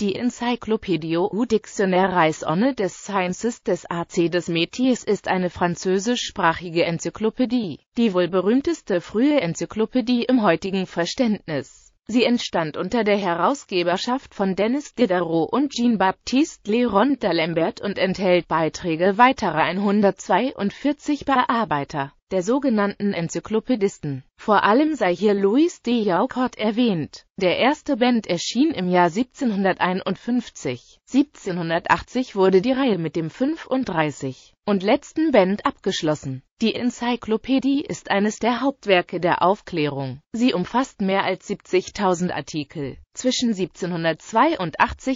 Die Encyclopédio ou Dictionnaire Reis Honne des Sciences des AC des Métiers ist eine französischsprachige Enzyklopädie, die wohl berühmteste frühe Enzyklopädie im heutigen Verständnis Sie entstand unter der Herausgeberschaft von Dennis Diderot und Jean-Baptiste Léron d'Alembert und enthält Beiträge weiterer 142 Bearbeiter, der sogenannten Enzyklopädisten. Vor allem sei hier Louis de Jaucourt erwähnt. Der erste Band erschien im Jahr 1751. 1780 wurde die Reihe mit dem 35. und letzten Band abgeschlossen die Enzyklopädie ist eines der Hauptwerke der Aufklärung. Sie umfasst mehr als 70.000 Artikel. Zwischen 1782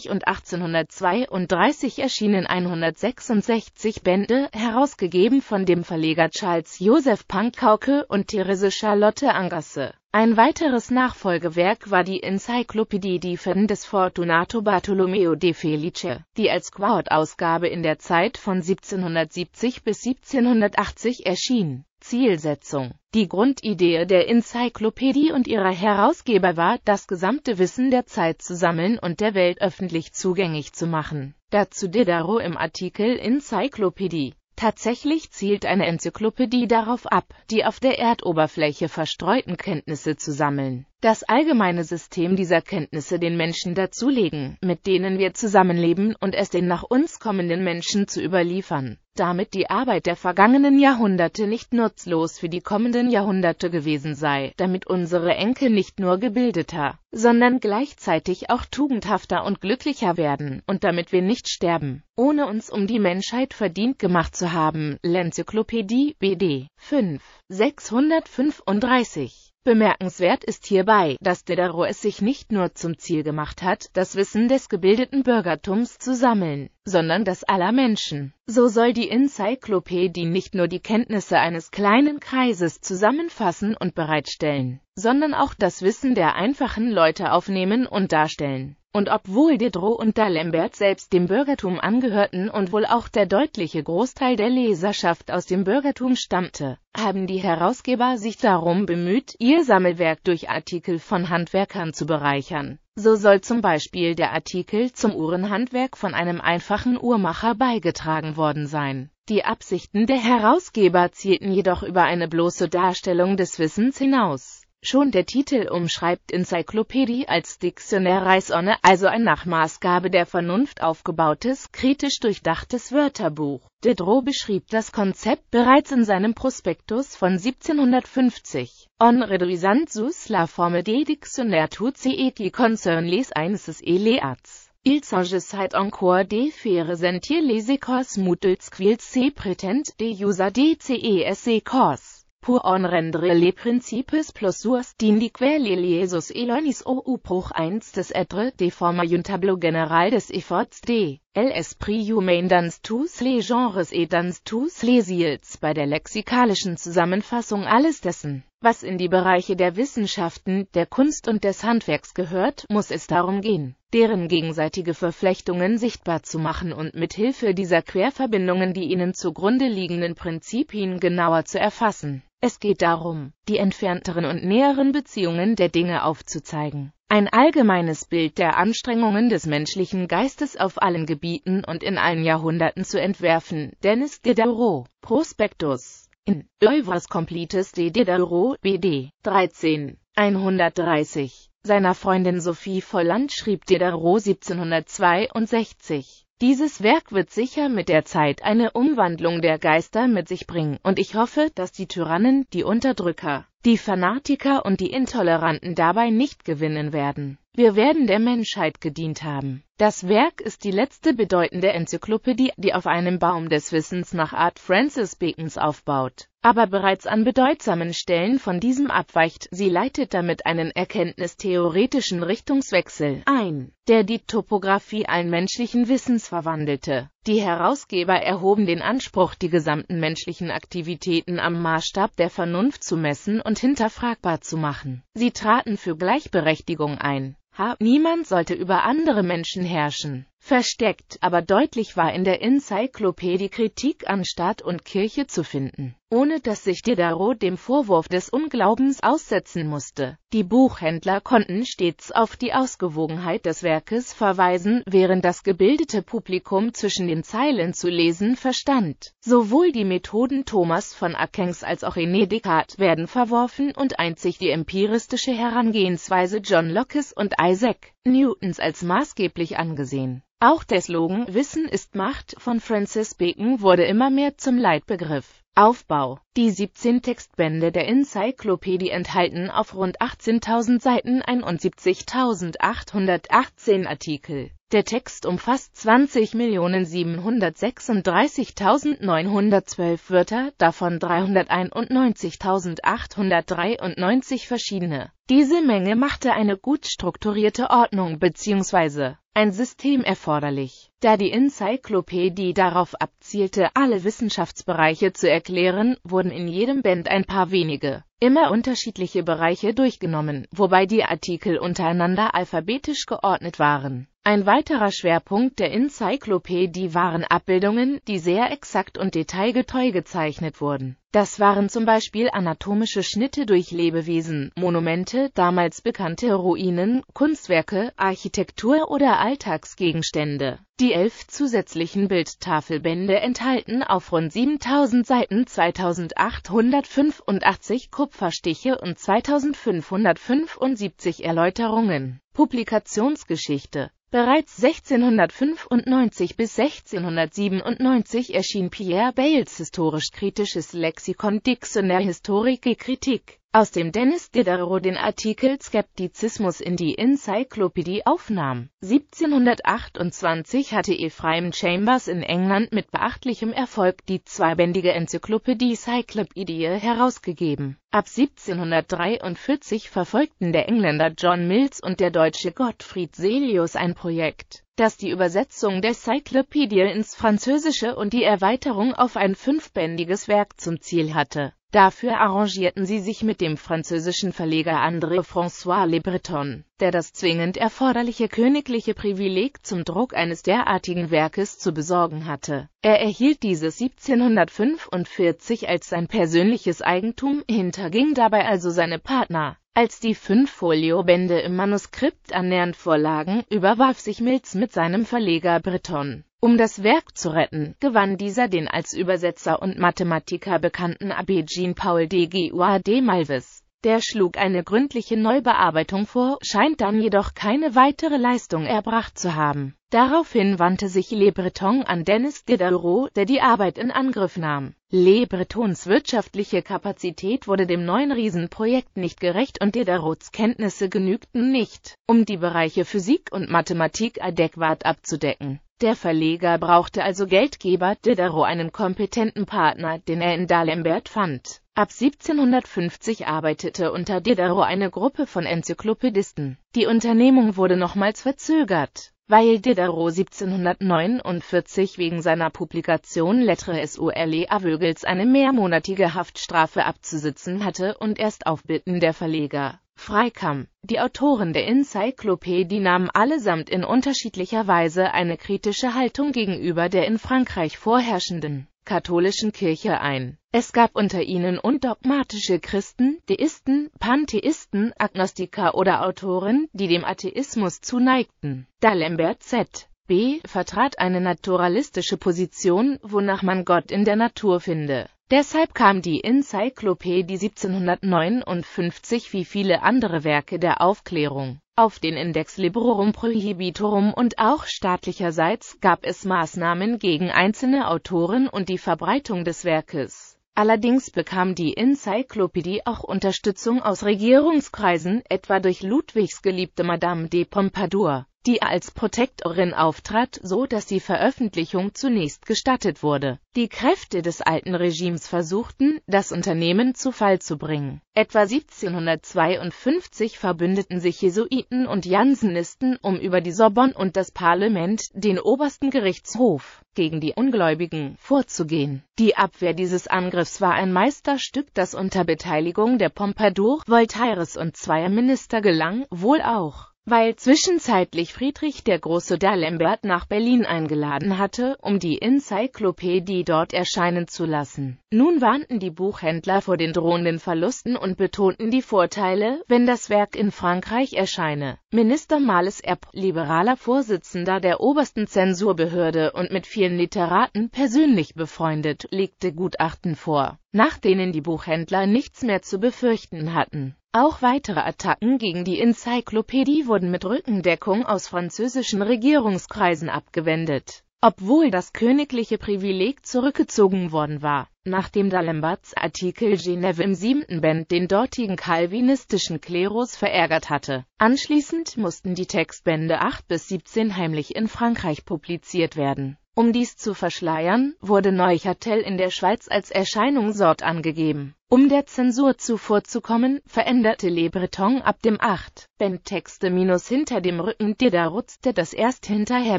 und 1832 erschienen 166 Bände, herausgegeben von dem Verleger Charles Joseph Pankhauke und Therese Charlotte Angasse. Ein weiteres Nachfolgewerk war die Enzyklopädie di Feden des Fortunato Bartolomeo de Felice, die als Quaud-Ausgabe in der Zeit von 1770 bis 1780 erschien. Zielsetzung. Die Grundidee der Enzyklopädie und ihrer Herausgeber war, das gesamte Wissen der Zeit zu sammeln und der Welt öffentlich zugänglich zu machen. Dazu Diderot im Artikel Enzyklopädie. Tatsächlich zielt eine Enzyklopädie darauf ab, die auf der Erdoberfläche verstreuten Kenntnisse zu sammeln das allgemeine System dieser Kenntnisse den Menschen dazulegen, mit denen wir zusammenleben und es den nach uns kommenden Menschen zu überliefern, damit die Arbeit der vergangenen Jahrhunderte nicht nutzlos für die kommenden Jahrhunderte gewesen sei, damit unsere Enkel nicht nur gebildeter, sondern gleichzeitig auch tugendhafter und glücklicher werden, und damit wir nicht sterben, ohne uns um die Menschheit verdient gemacht zu haben. L'Enzyklopädie BD 5 635 Bemerkenswert ist hierbei, dass Diderot es sich nicht nur zum Ziel gemacht hat, das Wissen des gebildeten Bürgertums zu sammeln, sondern das aller Menschen. So soll die Enzyklopädie nicht nur die Kenntnisse eines kleinen Kreises zusammenfassen und bereitstellen, sondern auch das Wissen der einfachen Leute aufnehmen und darstellen. Und obwohl Diderot und D'Alembert selbst dem Bürgertum angehörten und wohl auch der deutliche Großteil der Leserschaft aus dem Bürgertum stammte, haben die Herausgeber sich darum bemüht, ihr Sammelwerk durch Artikel von Handwerkern zu bereichern. So soll zum Beispiel der Artikel zum Uhrenhandwerk von einem einfachen Uhrmacher beigetragen worden sein. Die Absichten der Herausgeber zielten jedoch über eine bloße Darstellung des Wissens hinaus. Schon der Titel umschreibt Encyclopädie als Dictionnaires ohne, also ein nach Maßgabe der Vernunft aufgebautes, kritisch durchdachtes Wörterbuch. Diderot beschrieb das Konzept bereits in seinem Prospektus von 1750. On reduisant sous la forme des dictionnaires tout ce qui concerne les einses et les arts. Il s'agissait encore de faire sentir les écosses mutuels qu'ils se prétendent de user des CES écosses. Pour en rendre les principes plus sources d'indiquer les liaisons et l'onis ou pour eins des etre de formes un tableau général des efforts de l'esprit humain dans tous les genres et dans tous les îles bei der lexikalischen Zusammenfassung alles dessen, was in die Bereiche der Wissenschaften, der Kunst und des Handwerks gehört, muss es darum gehen, deren gegenseitige Verflechtungen sichtbar zu machen und mit Hilfe dieser Querverbindungen die ihnen zugrunde liegenden Prinzipien genauer zu erfassen. Es geht darum, die entfernteren und näheren Beziehungen der Dinge aufzuzeigen. Ein allgemeines Bild der Anstrengungen des menschlichen Geistes auf allen Gebieten und in allen Jahrhunderten zu entwerfen. Dennis Diderot, Prospektus, in Oeuvres Completes de Diderot, BD, 13, 130. Seiner Freundin Sophie Volland schrieb Diderot 1762. Dieses Werk wird sicher mit der Zeit eine Umwandlung der Geister mit sich bringen, und ich hoffe, dass die Tyrannen, die Unterdrücker, die Fanatiker und die Intoleranten dabei nicht gewinnen werden. Wir werden der Menschheit gedient haben. Das Werk ist die letzte bedeutende Enzyklopädie, die auf einem Baum des Wissens nach Art Francis Bacons aufbaut, aber bereits an bedeutsamen Stellen von diesem abweicht. Sie leitet damit einen erkenntnistheoretischen Richtungswechsel ein, der die Topographie allen menschlichen Wissens verwandelte. Die Herausgeber erhoben den Anspruch, die gesamten menschlichen Aktivitäten am Maßstab der Vernunft zu messen und hinterfragbar zu machen. Sie traten für Gleichberechtigung ein H. Niemand sollte über andere Menschen herrschen. Versteckt, aber deutlich war in der Enzyklopädie Kritik an Staat und Kirche zu finden ohne dass sich Diderot dem Vorwurf des Unglaubens aussetzen musste. Die Buchhändler konnten stets auf die Ausgewogenheit des Werkes verweisen, während das gebildete Publikum zwischen den Zeilen zu lesen verstand. Sowohl die Methoden Thomas von Akengs als auch René Descartes werden verworfen und einzig die empiristische Herangehensweise John Locke's und Isaac Newtons als maßgeblich angesehen. Auch der Slogan Wissen ist Macht von Francis Bacon wurde immer mehr zum Leitbegriff. Aufbau. Die 17 Textbände der Enzyklopädie enthalten auf rund 18.000 Seiten 71.818 Artikel der Text umfasst 20.736.912 Wörter, davon 391.893 verschiedene. Diese Menge machte eine gut strukturierte Ordnung bzw. ein System erforderlich, da die Enzyklopädie darauf abzielte, alle Wissenschaftsbereiche zu erklären, wurden in jedem Band ein paar wenige, immer unterschiedliche Bereiche durchgenommen, wobei die Artikel untereinander alphabetisch geordnet waren ein weiterer Schwerpunkt der Enzyklopädie waren Abbildungen, die sehr exakt und detailgetreu gezeichnet wurden. Das waren zum Beispiel anatomische Schnitte durch Lebewesen, Monumente, damals bekannte Ruinen, Kunstwerke, Architektur oder Alltagsgegenstände. Die elf zusätzlichen Bildtafelbände enthalten auf rund 7000 Seiten 2885 Kupferstiche und 2575 Erläuterungen. Publikationsgeschichte Bereits 1695 bis 1697 erschien Pierre Bayles historisch-kritisches Lexikon Dictionnaire historique et critique aus dem Dennis Diderot den Artikel Skeptizismus in die Encyclopädie aufnahm. 1728 hatte Ephraim Chambers in England mit beachtlichem Erfolg die zweibändige Enzyklopädie Cyclopedia herausgegeben. Ab 1743 verfolgten der Engländer John Mills und der Deutsche Gottfried Selius ein Projekt, das die Übersetzung der Cyclopedia ins Französische und die Erweiterung auf ein fünfbändiges Werk zum Ziel hatte Dafür arrangierten sie sich mit dem französischen Verleger André François Le Breton, der das zwingend erforderliche königliche Privileg zum Druck eines derartigen Werkes zu besorgen hatte. Er erhielt dieses 1745 als sein persönliches Eigentum, hinterging dabei also seine Partner als die fünf Foliobände im Manuskript annähernd vorlagen, überwarf sich Mills mit seinem Verleger Breton. Um das Werk zu retten, gewann dieser den als Übersetzer und Mathematiker bekannten Abbé Jean-Paul de Guard de Malvis. Der schlug eine gründliche Neubearbeitung vor, scheint dann jedoch keine weitere Leistung erbracht zu haben. Daraufhin wandte sich Le Breton an Dennis Diderot, der die Arbeit in Angriff nahm. Le Bretons wirtschaftliche Kapazität wurde dem neuen Riesenprojekt nicht gerecht und Diderots Kenntnisse genügten nicht, um die Bereiche Physik und Mathematik adäquat abzudecken. Der Verleger brauchte also Geldgeber Diderot einen kompetenten Partner, den er in D'Alembert fand. Ab 1750 arbeitete unter Diderot eine Gruppe von Enzyklopädisten. Die Unternehmung wurde nochmals verzögert, weil Diderot 1749 wegen seiner Publikation Lettre SOLE à Vögels eine mehrmonatige Haftstrafe abzusitzen hatte und erst auf Bitten der Verleger freikam. Die Autoren der Enzyklopädie nahmen allesamt in unterschiedlicher Weise eine kritische Haltung gegenüber der in Frankreich vorherrschenden katholischen Kirche ein. Es gab unter ihnen undogmatische Christen, Deisten, Pantheisten, Agnostiker oder Autoren, die dem Atheismus zuneigten. Da Lambert Z. B. vertrat eine naturalistische Position, wonach man Gott in der Natur finde. Deshalb kam die Enzyklopädie 1759 wie viele andere Werke der Aufklärung auf den Index Librorum Prohibitorum und auch staatlicherseits gab es Maßnahmen gegen einzelne Autoren und die Verbreitung des Werkes. Allerdings bekam die Enzyklopädie auch Unterstützung aus Regierungskreisen, etwa durch Ludwigs Geliebte Madame de Pompadour die als Protektorin auftrat, so dass die Veröffentlichung zunächst gestattet wurde. Die Kräfte des alten Regimes versuchten, das Unternehmen zu Fall zu bringen. Etwa 1752 verbündeten sich Jesuiten und Jansenisten, um über die Sorbonne und das Parlament, den obersten Gerichtshof, gegen die Ungläubigen vorzugehen. Die Abwehr dieses Angriffs war ein Meisterstück, das unter Beteiligung der Pompadour, Voltaires und zweier Minister gelang, wohl auch weil zwischenzeitlich Friedrich der Große D'Alembert nach Berlin eingeladen hatte, um die Enzyklopädie dort erscheinen zu lassen. Nun warnten die Buchhändler vor den drohenden Verlusten und betonten die Vorteile, wenn das Werk in Frankreich erscheine. Minister Males Erb, liberaler Vorsitzender der obersten Zensurbehörde und mit vielen Literaten persönlich befreundet, legte Gutachten vor, nach denen die Buchhändler nichts mehr zu befürchten hatten. Auch weitere Attacken gegen die Enzyklopädie wurden mit Rückendeckung aus französischen Regierungskreisen abgewendet. Obwohl das königliche Privileg zurückgezogen worden war, nachdem D'Alemberts Artikel Genève im siebten Band den dortigen kalvinistischen Klerus verärgert hatte. Anschließend mussten die Textbände 8 bis 17 heimlich in Frankreich publiziert werden. Um dies zu verschleiern, wurde Neuchatel in der Schweiz als Erscheinung Sort angegeben. Um der Zensur zuvorzukommen, veränderte Le Breton ab dem 8. Band minus hinter dem Rücken Diderot, rutzte das erst hinterher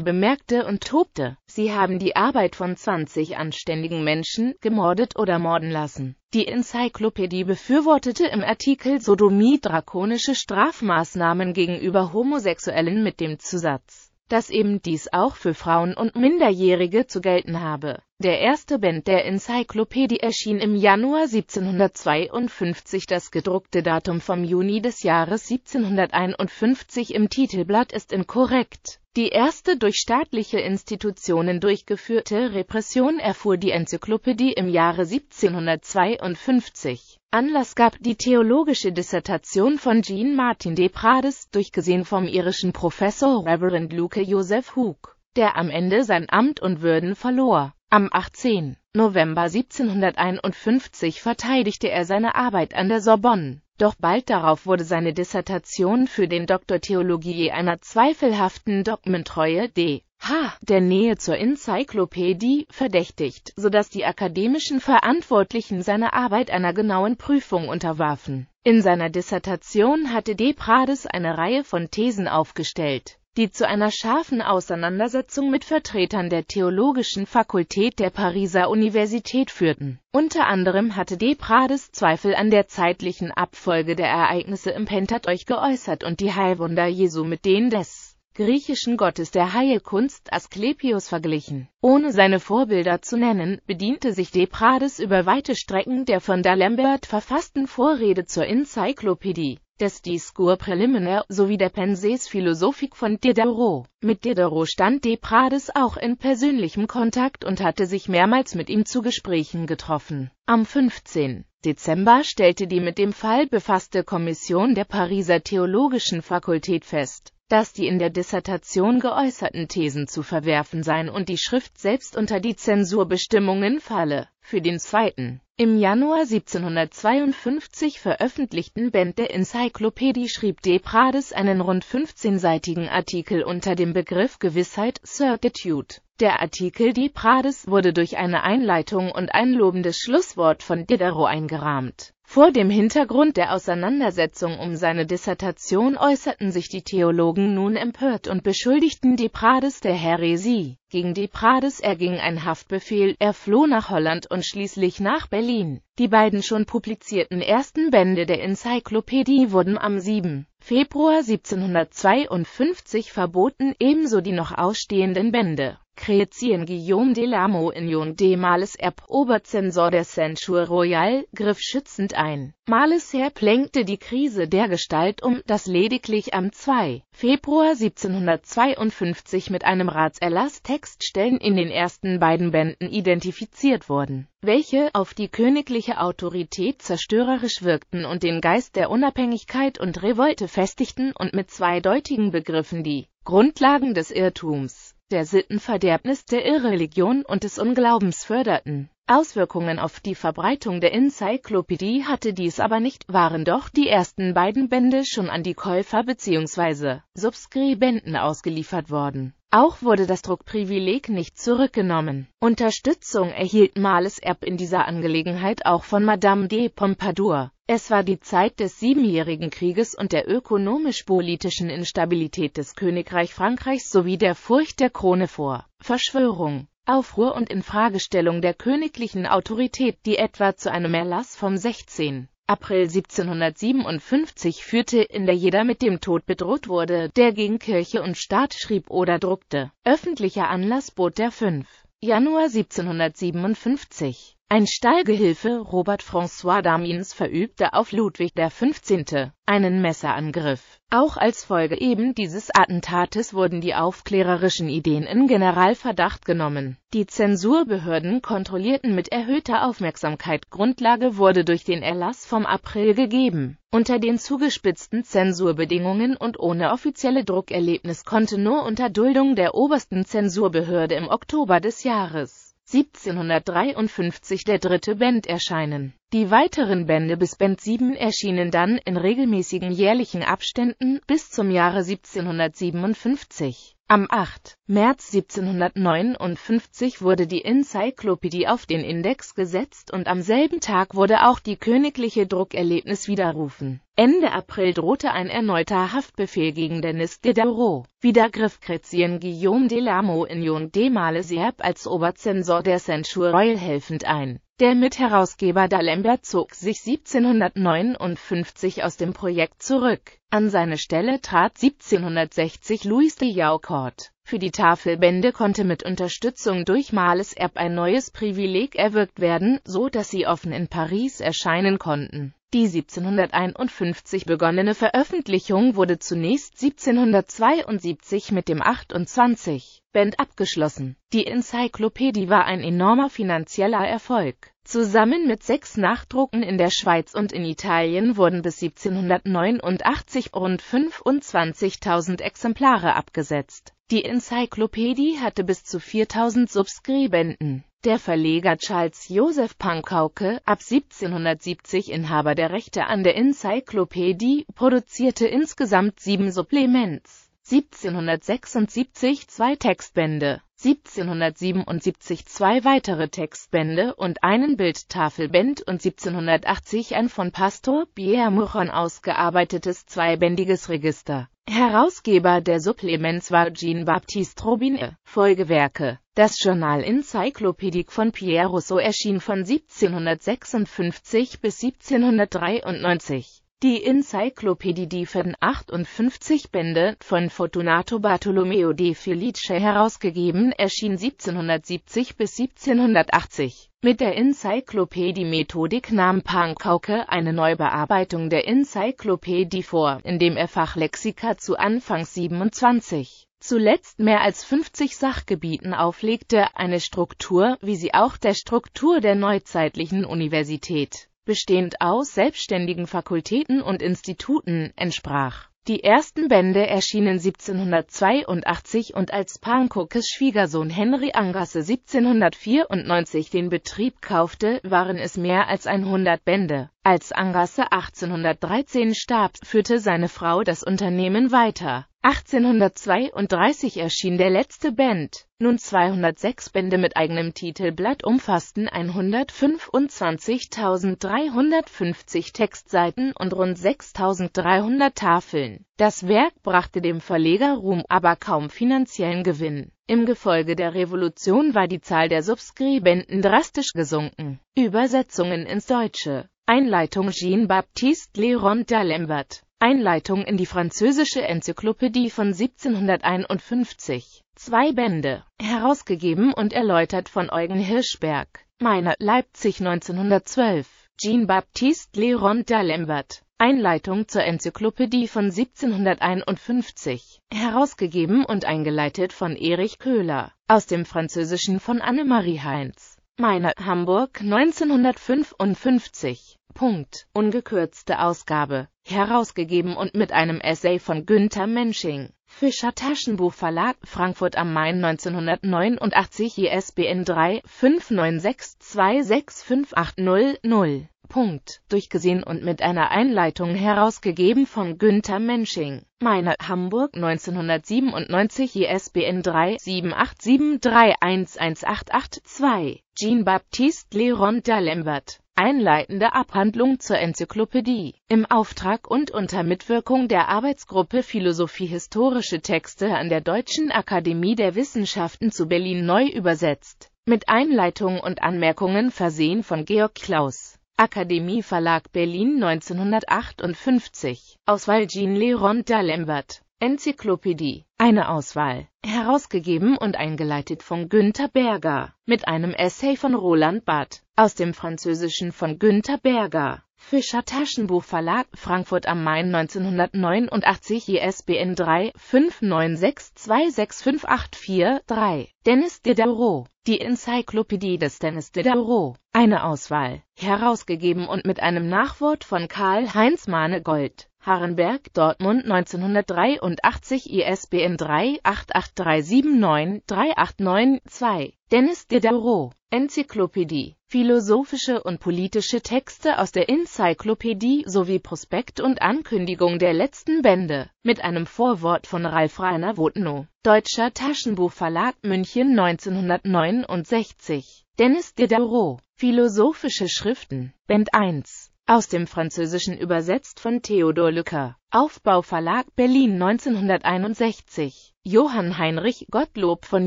bemerkte und tobte. Sie haben die Arbeit von 20 anständigen Menschen gemordet oder morden lassen. Die Enzyklopädie befürwortete im Artikel Sodomie drakonische Strafmaßnahmen gegenüber Homosexuellen mit dem Zusatz dass eben dies auch für Frauen und Minderjährige zu gelten habe. Der erste Band der Enzyklopädie erschien im Januar 1752. Das gedruckte Datum vom Juni des Jahres 1751 im Titelblatt ist inkorrekt. Die erste durch staatliche Institutionen durchgeführte Repression erfuhr die Enzyklopädie im Jahre 1752. Anlass gab die theologische Dissertation von Jean Martin de Prades, durchgesehen vom irischen Professor Reverend Luke Joseph Hook, der am Ende sein Amt und Würden verlor. Am 18. November 1751 verteidigte er seine Arbeit an der Sorbonne. Doch bald darauf wurde seine Dissertation für den Doktor Theologie einer zweifelhaften Dogmentreue d. H. der Nähe zur Enzyklopädie verdächtigt, sodass die akademischen Verantwortlichen seine Arbeit einer genauen Prüfung unterwarfen. In seiner Dissertation hatte D. Prades eine Reihe von Thesen aufgestellt, die zu einer scharfen Auseinandersetzung mit Vertretern der Theologischen Fakultät der Pariser Universität führten. Unter anderem hatte De Prades Zweifel an der zeitlichen Abfolge der Ereignisse im Pentateuch geäußert und die Heilwunder Jesu mit denen des griechischen Gottes der Heilkunst Asklepios verglichen. Ohne seine Vorbilder zu nennen, bediente sich De Prades über weite Strecken der von D'Alembert verfassten Vorrede zur Enzyklopädie des Discours Preliminaire sowie der Pensées philosophique von Diderot. Mit Diderot stand de Prades auch in persönlichem Kontakt und hatte sich mehrmals mit ihm zu Gesprächen getroffen. Am 15. Dezember stellte die mit dem Fall befasste Kommission der Pariser Theologischen Fakultät fest, dass die in der Dissertation geäußerten Thesen zu verwerfen seien und die Schrift selbst unter die Zensurbestimmungen falle. Für den zweiten, im Januar 1752 veröffentlichten Band der Enzyklopädie schrieb De Prades einen rund 15-seitigen Artikel unter dem Begriff Gewissheit, Certitude. Der Artikel Die Prades wurde durch eine Einleitung und ein lobendes Schlusswort von Diderot eingerahmt. Vor dem Hintergrund der Auseinandersetzung um seine Dissertation äußerten sich die Theologen nun empört und beschuldigten die Prades der Häresie. Gegen die Prades erging ein Haftbefehl, er floh nach Holland und schließlich nach Berlin. Die beiden schon publizierten ersten Bände der Enzyklopädie wurden am 7. Februar 1752 verboten, ebenso die noch ausstehenden Bände. Chrétien Guillaume de Delamo Union de Males Erb, Oberzensor der Censure Royale, griff schützend ein. Males Erb lenkte die Krise der Gestalt um, dass lediglich am 2. Februar 1752 mit einem Ratserlass Textstellen in den ersten beiden Bänden identifiziert wurden, welche auf die königliche Autorität zerstörerisch wirkten und den Geist der Unabhängigkeit und Revolte festigten und mit zweideutigen Begriffen die Grundlagen des Irrtums der Sittenverderbnis der Irreligion und des Unglaubens förderten. Auswirkungen auf die Verbreitung der Enzyklopädie hatte dies aber nicht, waren doch die ersten beiden Bände schon an die Käufer bzw. Subskribenten ausgeliefert worden. Auch wurde das Druckprivileg nicht zurückgenommen. Unterstützung erhielt Males Erb in dieser Angelegenheit auch von Madame de Pompadour. Es war die Zeit des Siebenjährigen Krieges und der ökonomisch-politischen Instabilität des Königreich Frankreichs sowie der Furcht der Krone vor Verschwörung, Aufruhr und Infragestellung der königlichen Autorität, die etwa zu einem Erlass vom 16. April 1757 führte, in der jeder mit dem Tod bedroht wurde, der gegen Kirche und Staat schrieb oder druckte. Öffentlicher Anlass bot der 5. Januar 1757. Ein Stallgehilfe Robert François Damins verübte auf Ludwig XV. einen Messerangriff. Auch als Folge eben dieses Attentates wurden die aufklärerischen Ideen in Generalverdacht genommen. Die Zensurbehörden kontrollierten mit erhöhter Aufmerksamkeit Grundlage wurde durch den Erlass vom April gegeben. Unter den zugespitzten Zensurbedingungen und ohne offizielle Druckerlebnis konnte nur unter Duldung der obersten Zensurbehörde im Oktober des Jahres 1753 der dritte Band erscheinen die weiteren Bände bis Band 7 erschienen dann in regelmäßigen jährlichen Abständen bis zum Jahre 1757. Am 8. März 1759 wurde die Enzyklopädie auf den Index gesetzt und am selben Tag wurde auch die königliche Druckerlebnis widerrufen. Ende April drohte ein erneuter Haftbefehl gegen Denis Diderot. Wieder griff Chrétien Guillaume de Lamo in Lamoignon de Malesherbes als Oberzensor der Censure Royal helfend ein. Der Mitherausgeber D'Alembert zog sich 1759 aus dem Projekt zurück. An seine Stelle trat 1760 Louis de Jaucourt. Für die Tafelbände konnte mit Unterstützung durch Males Erb ein neues Privileg erwirkt werden, so dass sie offen in Paris erscheinen konnten. Die 1751 begonnene Veröffentlichung wurde zunächst 1772 mit dem 28 Band abgeschlossen. Die Enzyklopädie war ein enormer finanzieller Erfolg. Zusammen mit sechs Nachdrucken in der Schweiz und in Italien wurden bis 1789 rund 25.000 Exemplare abgesetzt. Die Enzyklopädie hatte bis zu 4.000 Subskribenten. Der Verleger Charles Joseph Pankauke, ab 1770 Inhaber der Rechte an der Enzyklopädie, produzierte insgesamt sieben Supplements, 1776 zwei Textbände 1777 zwei weitere Textbände und einen Bildtafelband und 1780 ein von Pastor Pierre Mouchon ausgearbeitetes zweibändiges Register. Herausgeber der Supplements war Jean-Baptiste Robinet. Äh, Folgewerke Das Journal Encyclopédique von Pierre Rousseau erschien von 1756 bis 1793. Die Enzyklopädie von 58 Bände von Fortunato Bartolomeo de Felice herausgegeben erschien 1770 bis 1780. Mit der Enzyklopädie-Methodik nahm Pankauke eine Neubearbeitung der Enzyklopädie vor, indem er Fachlexika zu Anfang 27 zuletzt mehr als 50 Sachgebieten auflegte, eine Struktur, wie sie auch der Struktur der neuzeitlichen Universität bestehend aus selbstständigen Fakultäten und Instituten, entsprach. Die ersten Bände erschienen 1782 und als Pankokes Schwiegersohn Henry Angasse 1794 den Betrieb kaufte, waren es mehr als 100 Bände. Als Angasse 1813 starb, führte seine Frau das Unternehmen weiter. 1832 erschien der letzte Band. Nun 206 Bände mit eigenem Titelblatt umfassten 125.350 Textseiten und rund 6.300 Tafeln. Das Werk brachte dem Verleger Ruhm, aber kaum finanziellen Gewinn. Im Gefolge der Revolution war die Zahl der Subskribenten drastisch gesunken. Übersetzungen ins Deutsche Einleitung Jean-Baptiste Lerond d'Alembert Einleitung in die französische Enzyklopädie von 1751. Zwei Bände, herausgegeben und erläutert von Eugen Hirschberg. Meiner, Leipzig 1912. Jean-Baptiste Léron d'Alembert. Einleitung zur Enzyklopädie von 1751, herausgegeben und eingeleitet von Erich Köhler, aus dem Französischen von Annemarie Heinz. Meine Hamburg 1955. Punkt. Ungekürzte Ausgabe herausgegeben und mit einem Essay von Günther Mensching. Fischer Taschenbuch Verlag, Frankfurt am Main 1989 ISBN 3 596265800. Punkt, durchgesehen und mit einer Einleitung herausgegeben von Günther Mensching. Meine Hamburg 1997 ISBN 3 78731188882. Jean-Baptiste Leron d'Alembert Einleitende Abhandlung zur Enzyklopädie. Im Auftrag und unter Mitwirkung der Arbeitsgruppe Philosophie historische Texte an der Deutschen Akademie der Wissenschaften zu Berlin neu übersetzt. Mit Einleitung und Anmerkungen versehen von Georg Klaus. Akademie Verlag Berlin 1958. Auswahl Jean Leron d'Alembert Enzyklopädie. Eine Auswahl. Herausgegeben und eingeleitet von Günter Berger. Mit einem Essay von Roland Barth. Aus dem Französischen von Günter Berger. Fischer Taschenbuch Verlag, Frankfurt am Main 1989, ISBN 3 596265843. Dennis Diderot. Die Enzyklopädie des Dennis Diderot. Eine Auswahl. Herausgegeben und mit einem Nachwort von Karl-Heinz Mahnegold. Harenberg, Dortmund 1983 ISBN 3 88379 389 2. Dennis Diderot, Enzyklopädie, philosophische und politische Texte aus der Enzyklopädie sowie Prospekt und Ankündigung der letzten Bände, mit einem Vorwort von Ralf Rainer Wotno, Deutscher Taschenbuchverlag München 1969. Dennis Diderot, Philosophische Schriften, Band 1 aus dem Französischen übersetzt von Theodor Lücker. Aufbau Verlag Berlin 1961. Johann Heinrich Gottlob von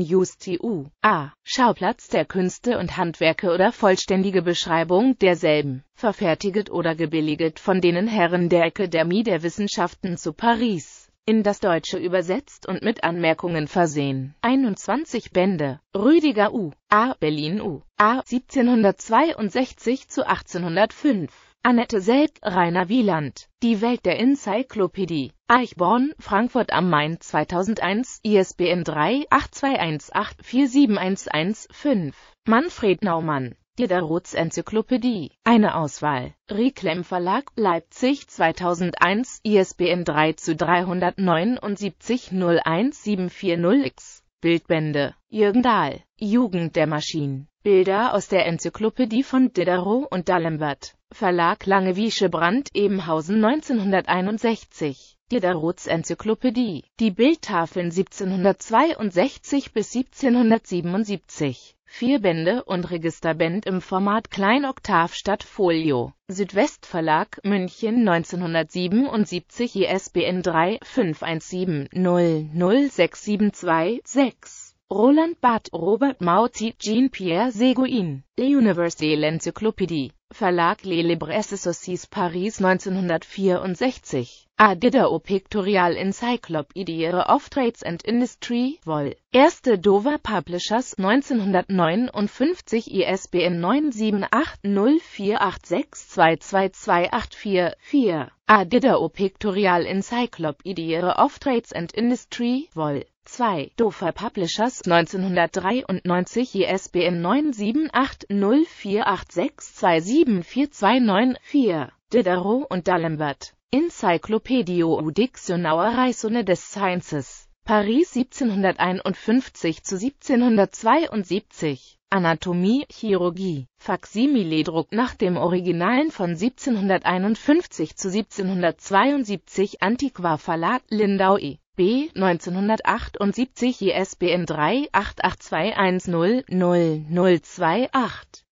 Justi U. A. Schauplatz der Künste und Handwerke oder vollständige Beschreibung derselben, verfertiget oder gebilliget von denen Herren der Akademie der Wissenschaften zu Paris in das Deutsche übersetzt und mit Anmerkungen versehen. 21 Bände. Rüdiger U. A. Berlin U. A. 1762 zu 1805. Annette Selb, Rainer Wieland, Die Welt der Enzyklopädie, Eichborn, Frankfurt am Main 2001, ISBN 3-8218-47115, Manfred Naumann, Diderot's Enzyklopädie, eine Auswahl, Rieklem Verlag, Leipzig 2001, ISBN 3 zu 379 01740 x Bildbände, Jürgen Dahl, Jugend der Maschinen, Bilder aus der Enzyklopädie von Diderot und D'Alembert. Verlag Lange Wiesche Wieschebrand Ebenhausen 1961. Die Darutz Enzyklopädie. Die Bildtafeln 1762 bis 1777. Vier Bände und Registerband im Format Kleinoktav statt Folio. Südwestverlag München 1977 ISBN 3 517 -00672 -6. Roland Barth, Robert Mauti, Jean-Pierre Seguin, Le Universelle Encyclopédie. Verlag Les Libres Associés Paris 1964. Adido Pictorial Encyclopédie of Trades and Industry, Vol. Erste Dover Publishers 1959 ISBN 9780486222844 Adido Pictorial Encyclopédie of Trades and Industry, Vol. 2. Dover Publishers 1993 ISBN 978048627 74294, Diderot und D'Alembert. Encyclopædio Dictionnaire Raisonne des Sciences, Paris 1751 zu 1772. Anatomie, Chirurgie, faximile druck nach dem Originalen von 1751 zu 1772 Antiqua Verlag Lindau e. B. 1978 ISBN 3 8821000228.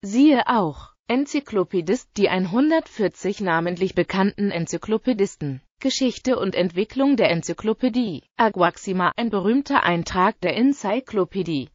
Siehe auch Enzyklopädist, die 140 namentlich bekannten Enzyklopädisten. Geschichte und Entwicklung der Enzyklopädie. Aguaxima, ein berühmter Eintrag der Enzyklopädie.